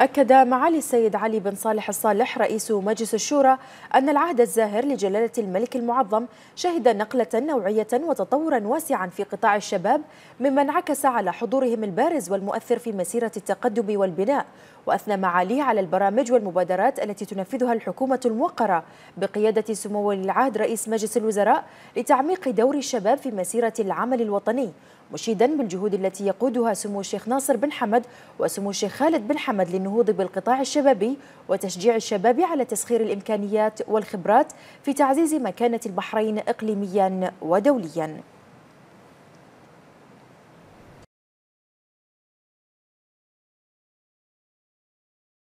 أكد معالي السيد علي بن صالح الصالح رئيس مجلس الشورى أن العهد الزاهر لجلالة الملك المعظم شهد نقلة نوعية وتطورا واسعا في قطاع الشباب مما انعكس على حضورهم البارز والمؤثر في مسيرة التقدم والبناء وأثنى معاليه على البرامج والمبادرات التي تنفذها الحكومة الموقرة بقيادة سمو ولي العهد رئيس مجلس الوزراء لتعميق دور الشباب في مسيرة العمل الوطني مشيدا بالجهود التي يقودها سمو الشيخ ناصر بن حمد وسمو الشيخ خالد بن حمد للنهوض بالقطاع الشبابي وتشجيع الشباب على تسخير الإمكانيات والخبرات في تعزيز مكانة البحرين إقليميا ودوليا